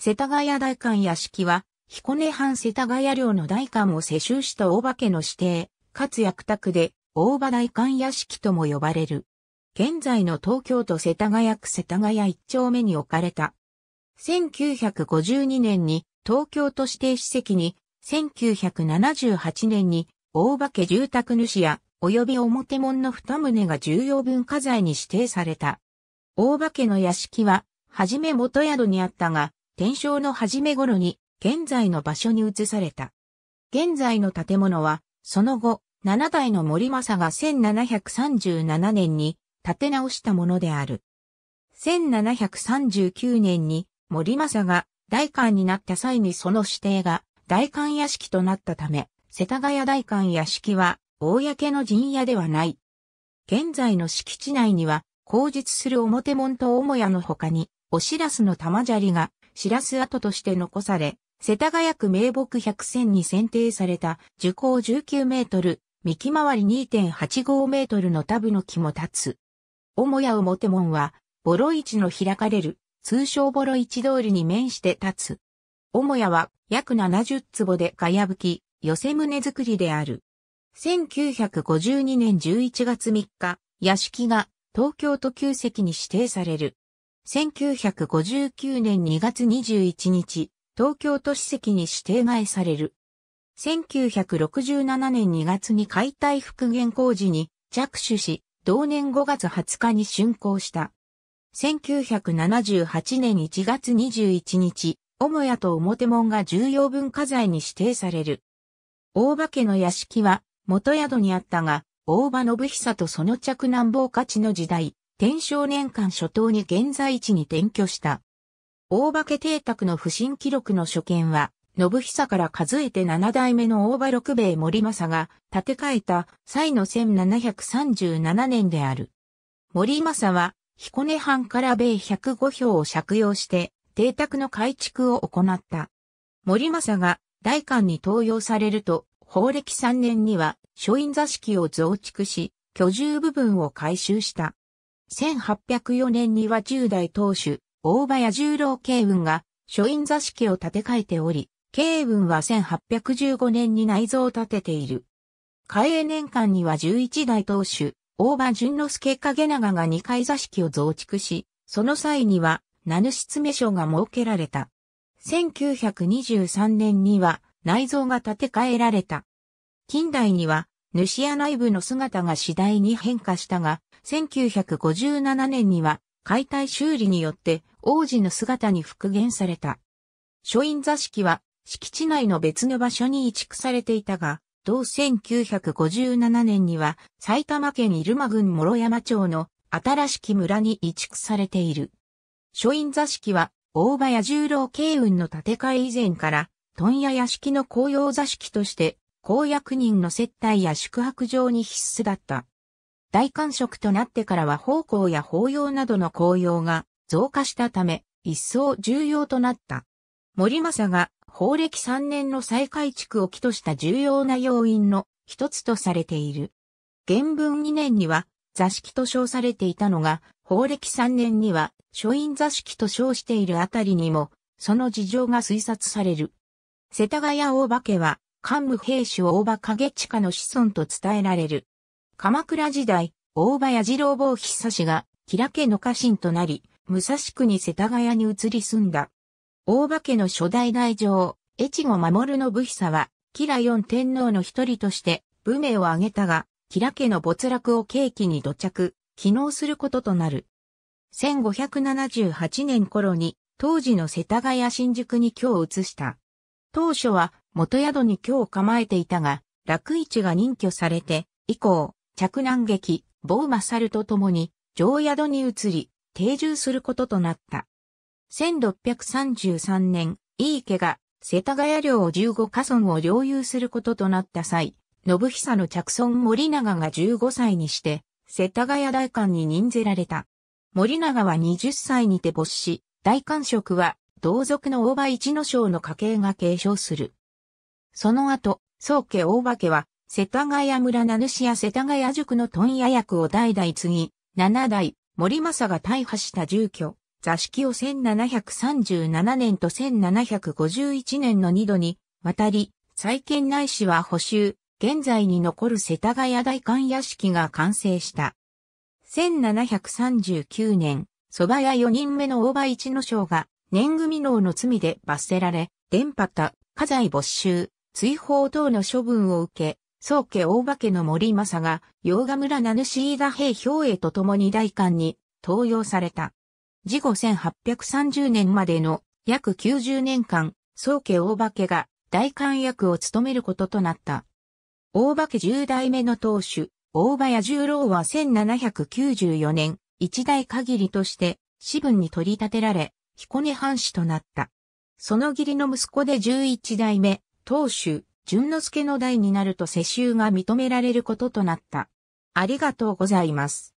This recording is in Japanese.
世田谷大官屋敷は、彦根藩世田谷領の大官を世襲した大化家の指定、かつ役宅で、大場大官屋敷とも呼ばれる。現在の東京都世田谷区世田谷一丁目に置かれた。1952年に東京都指定史跡に、1978年に大化家住宅主や及び表門の二棟が重要文化財に指定された。大場家の屋敷は、はじめ元宿にあったが、天正の初め頃に現在の場所に移された。現在の建物は、その後、七代の森政が1737年に建て直したものである。1739年に森政が大官になった際にその指定が大官屋敷となったため、世田谷大官屋敷は公の陣屋ではない。現在の敷地内には、工実する表門と母屋の他に、おしらすの玉砂利がしらす跡として残され、世田谷区名木百選に選定された樹高19メートル、幹回り2.85メートルのタブの木も立つ。母屋表門は、ボロ市の開かれる、通称ボロ市通りに面して立つ。母屋は約70坪でかやぶき、寄せ棟作りである。1952年11月3日、屋敷が東京都旧跡に指定される。1959年2月21日、東京都史跡に指定外される。1967年2月に解体復元工事に着手し、同年5月20日に竣工した。1978年1月21日、母屋と表門が重要文化財に指定される。大場家の屋敷は元宿にあったが、大場信久とその着南防勝地の時代、天正年間初頭に現在地に転居した。大化邸宅の不審記録の所見は、信久から数えて七代目の大場六兵衛森政が建て替えた際の1737年である。森政は彦根藩から米105票を借用して邸宅の改築を行った。森政が大官に登用されると、法暦3年には書院座敷を増築し、居住部分を改修した。1804年には10代当主、大林十郎慶雲が書院座敷を建て替えており、慶雲は1815年に内蔵を建てている。開園年間には11代当主、大場淳之助影長が2階座敷を増築し、その際には、名主詰所が設けられた。1923年には内蔵が建て替えられた。近代には、主屋内部の姿が次第に変化したが、1957年には解体修理によって王子の姿に復元された。書院座敷は敷地内の別の場所に移築されていたが、同1957年には埼玉県入間郡諸山町の新しき村に移築されている。書院座敷は大林十郎慶雲の建て替え以前から、問屋屋敷の公用座敷として、公役人の接待や宿泊場に必須だった。大官職となってからは奉公や法要などの公用が増加したため、一層重要となった。森政が法暦3年の再改築を起とした重要な要因の一つとされている。原文2年には座敷と称されていたのが、法暦3年には書院座敷と称しているあたりにも、その事情が推察される。世田谷大化は、官部兵士大化影地下の子孫と伝えられる。鎌倉時代、大葉や次郎坊久志が、吉良家の家臣となり、武蔵国世田谷に移り住んだ。大場家の初代大将、越後守信久は、吉良四天皇の一人として、武名を挙げたが、吉良家の没落を契機に土着、起能することとなる。1578年頃に、当時の世田谷新宿に居を移した。当初は元宿に居を構えていたが、楽市が任居されて、以降、着南劇、ボウマサルと共に、上宿に移り、定住することとなった。1633年、井伊家が世田谷領15家村を領有することとなった際、信久の着村森長が15歳にして、世田谷大官に任ぜられた。森長は20歳にて没し、大官職は同族の大場一の将の家系が継承する。その後、宗家大場家は世田谷村名主や世田谷塾の問屋役を代々継ぎ、七代、森政が大破した住居、座敷を1737年と1751年の二度に、渡り、再建内市は補修、現在に残る世田谷大官屋敷が完成した。1739年、蕎麦屋四人目の大場一之将が、年組能の罪で罰せられ、電波た、家財没収、追放等の処分を受け、宗家大化けの森政が、洋賀村名主飯田平兵衛と共に大官に登用された。事後1830年までの約90年間、宗家大化けが大官役を務めることとなった。大化け十代目の当主、大場屋十郎は1794年、一代限りとして、私分に取り立てられ、彦根藩士となった。その義理の息子で十一代目、当主、淳之介の代になると世襲が認められることとなった。ありがとうございます。